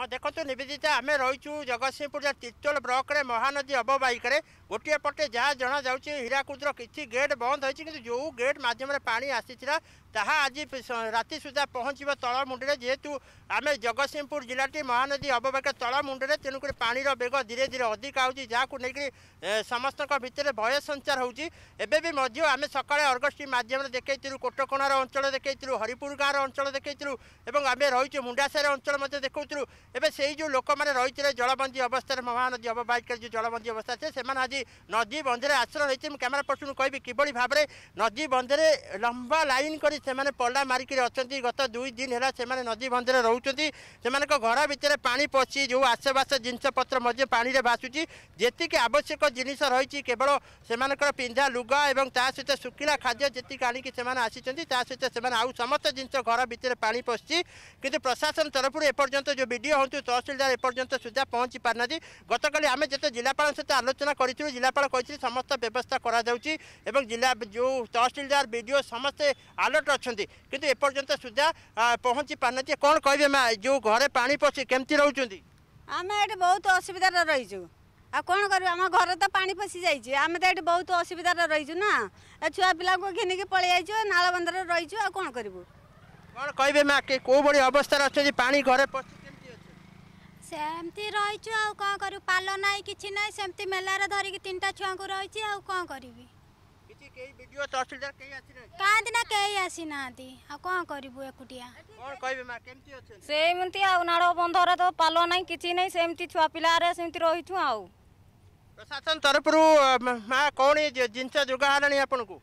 ହଁ ଦେଖନ୍ତୁ ନିବେଦିତା ଆମେ ରହିଛୁ ଜଗତସିଂହପୁର ତିର୍ତ୍ତୋଲ ବ୍ଲକରେ ମହାନଦୀ ଅବବାହିକାରେ ଗୋଟିଏ ପଟେ ଯାହା ଜଣାଯାଉଛି ହୀରାକୁଦର କିଛି ଗେଟ୍ ବନ୍ଦ ହୋଇଛି କିନ୍ତୁ ଯେଉଁ ଗେଟ୍ ମାଧ୍ୟମରେ ପାଣି ଆସିଥିଲା ତାହା ଆଜି ରାତି ସୁଦ୍ଧା ପହଞ୍ଚିବ ତଳ ମୁଣ୍ଡରେ ଯେହେତୁ ଆମେ ଜଗତସିଂହପୁର ଜିଲ୍ଲାଟି ମହାନଦୀ ଅବବାହିକା ତଳ ମୁଣ୍ଡରେ ତେଣୁକରି ପାଣିର ବେଗ ଧୀରେ ଧୀରେ ଅଧିକା ହେଉଛି ଯାହାକୁ ନେଇକରି ସମସ୍ତଙ୍କ ଭିତରେ ଭୟ ସଞ୍ଚାର ହେଉଛି ଏବେ ବି ମଧ୍ୟ ଆମେ ସକାଳେ ଅର୍ଗଷ୍ଟି ମାଧ୍ୟମରେ ଦେଖାଇଥିଲୁ କୋଟକଣାର ଅଞ୍ଚଳ ଦେଖାଇଥିଲୁ ହରିପୁର ଗାଁର ଅଞ୍ଚଳ ଦେଖାଇଥିଲୁ ଏବଂ ଆମେ ରହିଛୁ ମୁଣ୍ଡାସାର ଅଞ୍ଚଳ ମଧ୍ୟ ଦେଖାଉଥିଲୁ এবে সেই যে লোক মানে রয়েছে জলবন্দী অবস্থায় মহানদী অববাহিকার যে জলবন্দী অবস্থা আছে সে আজ নদী বন্ধে আশ্রয় আমি ক্যামেরা পর্সন কবি কিভাবে ভাবে নদী বন্ধে লম্বা লাইন করে সে পল্লা মারিকি অনেক গত দুই দিন হল সে নদী বন্ধে রোচান সে ঘর ভিতরে পা পশি যে আশেপাশে জিনিসপত্র মধ্যে পাড়ে ভাসুচি যেতিকি আবশ্যক জিনিস রয়েছে কেবল সে পিঁধা লুগা এবং তা সহ শুকিলা খাদ্য যেতিকি আনিকি সে আসছেন তা সহ সে আউ সমস্ত জিনিস ঘর ভিতরে পা পশি কিন্তু প্রশাসন তরফ এপর্যন্ত যে ভিডিও ହୁଅନ୍ତୁ ତହସିଲଦାର ଏପର୍ଯ୍ୟନ୍ତ ସୁଦ୍ଧା ପହଞ୍ଚି ପାରିନାହାନ୍ତି ଗତକାଲି ଆମେ ଯେତେ ଜିଲ୍ଲାପାଳଙ୍କ ସହିତ ଆଲୋଚନା କରିଥିଲୁ ଜିଲ୍ଲାପାଳ କହିଥିଲେ ସମସ୍ତ ବ୍ୟବସ୍ଥା କରାଯାଉଛି ଏବଂ ଜିଲ୍ଲା ଯେଉଁ ତହସିଲଦାର ବି ଡି ଓ ସମସ୍ତେ ଆଲର୍ଟ ଅଛନ୍ତି କିନ୍ତୁ ଏପର୍ଯ୍ୟନ୍ତ ସୁଦ୍ଧା ପହଞ୍ଚି ପାରିନାହାନ୍ତି କ'ଣ କହିବେ ମା ଯେଉଁ ଘରେ ପାଣି ପଶି କେମିତି ରହୁଛନ୍ତି ଆମେ ଏଠି ବହୁତ ଅସୁବିଧାରେ ରହିଛୁ ଆଉ କ'ଣ କରିବୁ ଆମ ଘରେ ତ ପାଣି ପଶି ଯାଇଛି ଆମେ ତ ଏଠି ବହୁତ ଅସୁବିଧାରେ ରହିଛୁ ନା ଛୁଆ ପିଲାଙ୍କୁ ଘିନିକି ପଳେଇ ଯାଇଛୁ ନାଳ ବନ୍ଧରେ ରହିଛୁ ଆଉ କ'ଣ କରିବୁ କ'ଣ କହିବେ ମା କେଉଁ ଭଳି ଅବସ୍ଥାରେ ଅଛନ୍ତି ପାଣି ଘରେ ପଶି ସେମିତି ରହିଛୁ ଆଉ କ'ଣ କରିବୁ ପାଲ ନାହିଁ କିଛି ନାହିଁ ସେମିତି ମେଲାରେ ଧରିକି ତିନିଟା ଛୁଆଙ୍କୁ ରହିଛି ଆଉ କ'ଣ କରିବି କାହିଁକି ନା କେହି ଆସିନାହାନ୍ତି ଆଉ କ'ଣ କରିବୁ ଏକୁଟିଆ ସେମିତି ଆଉ ନାଳ ବନ୍ଧରେ ତ ପାଲ ନାହିଁ କିଛି ନାହିଁ ସେମିତି ଛୁଆ ପିଲାରେ ସେମିତି ରହିଛୁ ଆଉ ପ୍ରଶାସନ ତରଫରୁ ମା କ'ଣ ଜିନିଷ ଯୋଗା ହେଲାଣି ଆପଣଙ୍କୁ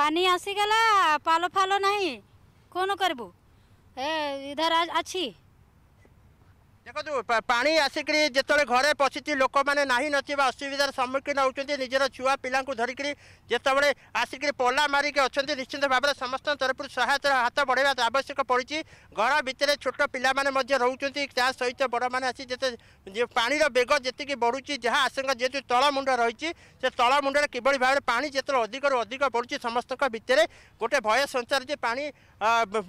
ପାଣି ଆସିଗଲା ପାଲ ଫାଲ ନାହିଁ କ'ଣ କରିବୁ ଏ ଇଧର ଅଛି যাকটু পানি আসিকি যেতলে ঘরে পছিতি লোক মানে নাহি নছিবা অসুবিধাৰ সম্মুখীন আউচতি নিজৰ ছুৱা পিলাক ধৰিকি জেতাবলে আসিকি পলা মারি কে আচতি নিশ্চিন্তে ভাবে সমস্তৰ তৰফৰ সহায়ৰ হাত বঢ়েবা আৱশ্যক পঢ়ি গৰা ভিতৰে ছট পিলা মানে মাজে ৰাউচতি চা সহিত বড় মান আছি যেতে যে পানিৰ বেগ জেতি কি বঢ়ুচি জহা আসিং গা যেতু তলা মুণ্ড ৰহিচি সে তলা মুণ্ডৰে কিবাৰি ভাৱে পানি জেতৰ অধিকৰ অধিক বঢ়ুচি সমস্তক ভিতৰে গটে ভয় সঞ্চাৰ যে পানি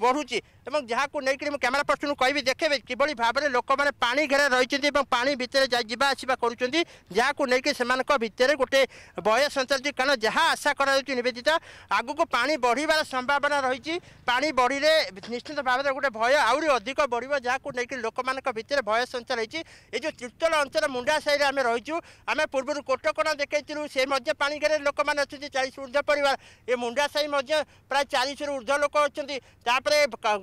বঢ়ুচি আৰু জহা কো নেকি কি মেৰা পস্তৰক কাইবি দেখে কিবাৰি ভাৱৰে লোক ଯେଉଁମାନେ ପାଣି ଘେରା ରହିଛନ୍ତି ଏବଂ ପାଣି ଭିତରେ ଯିବା ଆସିବା କରୁଛନ୍ତି ଯାହାକୁ ନେଇକି ସେମାନଙ୍କ ଭିତରେ ଗୋଟେ ବୟ ସଞ୍ଚାଳିଛି କାରଣ ଯାହା ଆଶା କରାଯାଉଛି ନିବେଦିତା ଆଗକୁ ପାଣି ବଢ଼ିବାର ସମ୍ଭାବନା ରହିଛି ପାଣି ବଢ଼ିଲେ ନିଶ୍ଚିତ ଭାବରେ ଗୋଟେ ଭୟ ଆହୁରି ଅଧିକ ବଢ଼ିବ ଯାହାକୁ ନେଇକି ଲୋକମାନଙ୍କ ଭିତରେ ଭୟ ସଞ୍ଚାର ହୋଇଛି ଏ ଯେଉଁ ଚିତ୍ତଳ ଅଞ୍ଚଳ ମୁଣ୍ଡା ସାହିରେ ଆମେ ରହିଛୁ ଆମେ ପୂର୍ବରୁ କୋଟକଣା ଦେଖାଇଥିଲୁ ସେ ମଧ୍ୟ ପାଣି ଘେରରେ ଲୋକମାନେ ଅଛନ୍ତି ଚାଳିଶ ଉର୍ଦ୍ଧ୍ୱ ପରିବାର ଏ ମୁଣ୍ଡା ସାହି ମଧ୍ୟ ପ୍ରାୟ ଚାଳିଶରୁ ଉର୍ଦ୍ଧ୍ୱ ଲୋକ ଅଛନ୍ତି ତାପରେ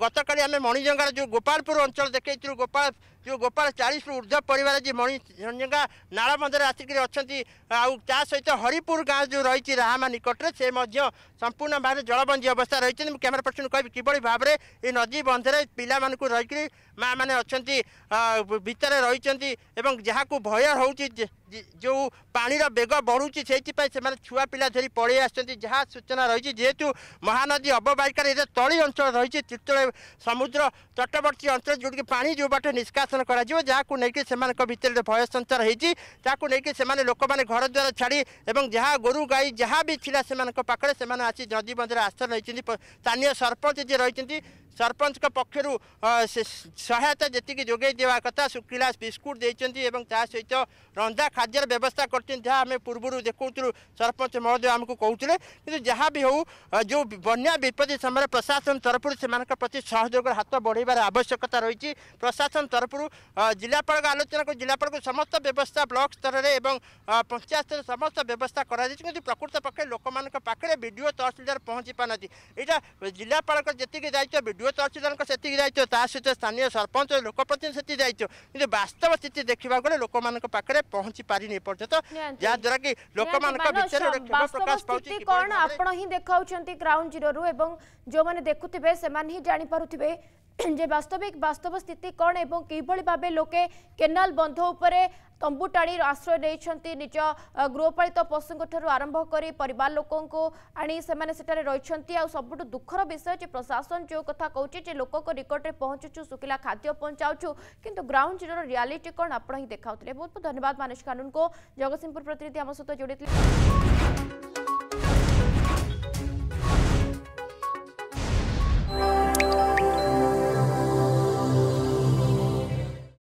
ଗତକାଲି ଆମେ ମଣିଜଙ୍ଗାର ଯେଉଁ ଗୋପାଳପୁର ଅଞ୍ଚଳ ଦେଖାଇଥିଲୁ ଗୋପାଳ ଯେଉଁ ଗୋପାଳ ଚାଳିଶରୁ ଉର୍ଦ୍ଧ୍ୱ ପରିବାର ଯିଏ ମଣିରଞ୍ଜଙ୍ଗା ନାଳବନ୍ଧରେ ଆସିକରି ଅଛନ୍ତି ଆଉ ତା ସହିତ ହରିପୁର ଗାଁ ଯେଉଁ ରହିଛି ରାହାମା ନିକଟରେ ସେ ମଧ୍ୟ ସମ୍ପୂର୍ଣ୍ଣ ଭାବରେ ଜଳବନ୍ଦୀ ଅବସ୍ଥା ରହିଛନ୍ତି ମୁଁ କ୍ୟାମେରା ପର୍ସନ୍ କହିବି କିଭଳି ଭାବରେ ଏ ନଦୀ ବନ୍ଧରେ ପିଲାମାନଙ୍କୁ ରହିକରି माँ मैंने भितर रही जहाँ को भय हो जो पानी बेग से छुआ पिला धरी पलि जहाँ सूचना रही जेहेतु महानदी अबबाइक ये तली अंचल रही तीर्तल समुद्र तटवर्ती अंचल जो पा जो बाट निष्कासन जहाँ को लेकर भितर भय संचार होती लोक मैंने घर द्वार छाड़ और जहाँ गोर गाई जहाँ भी थी से पाखे से बंधे आश्रय नहीं स्थानीय सरपंच जी रही सरपंच पक्षर सहायता जी जोगे देवा कथा सुखिला बिस्कुट देखें सहित रंधा खाद्यर व्यवस्था करें पूर्व देखु सरपंच महोदय आमको कहते कि जहाँ भी हो जो बना विपत्ति समय प्रशासन तरफ से प्रति सहयोग हाथ बढ़ेबार आवश्यकता रही प्रशासन तरफ जिलापाल आलोचना कर जिलापाल समस्त व्यवस्था ब्लक स्तर में पंचायत स्तर समस्त व्यवस्था कर प्रकृत पक्ष लोक पाखे विडीओ तहसिलदार पहुँची पार ना यहाँ जिलापाल जी दायित्व ডিও ତହସିଲଦାରଙ୍କ ସେତିକି ଦାୟିତ୍ୱ ତା ସହିତ ସ୍ଥାନୀୟ ସରପଞ୍ଚ ଲୋକପ୍ରତିନିଧି ସେତିକି ଦାୟିତ୍ୱ କିନ୍ତୁ ବାସ୍ତବ ସ୍ଥିତି ଦେଖିବାକୁ ଗଲେ ଲୋକମାନଙ୍କ ପାଖରେ ପହଞ୍ଚି ପାରିନି ଏପର୍ଯ୍ୟନ୍ତ ଯାହାଦ୍ୱାରା କି ଲୋକମାନଙ୍କ ଭିତରେ ଗୋଟେ କ୍ଷୋଭ ପ୍ରକାଶ ପାଉଛି କ'ଣ ଆପଣ ହିଁ ଦେଖାଉଛନ୍ତି ଗ୍ରାଉଣ୍ଡ ଜିରୋରୁ ଏବଂ ଯେଉଁମାନେ ଦେଖୁଥିବେ ସେମାନେ ହିଁ ଜାଣିପାରୁଥିବେ যে বাস্তবিক বাস্তব স্থিতি কণ এবং কিভাবে ভাবে লোকে কেনাল বন্ধ উপরে तंबू टाणी आश्रय निज गृहपात पशु आरंभ कर पर लोक आठ रही सबुठ दुखर विषय प्रशासन जो कथा कहे लोक निकट में पहुंचु शुखिला खाद्य पहुंचाऊ कि ग्राउंड जीरो रियालीटी कौन आप देखा बहुत बहुत धन्यवाद मानस कानून को जगत सिंहपुर प्रतिनिधि जोड़ी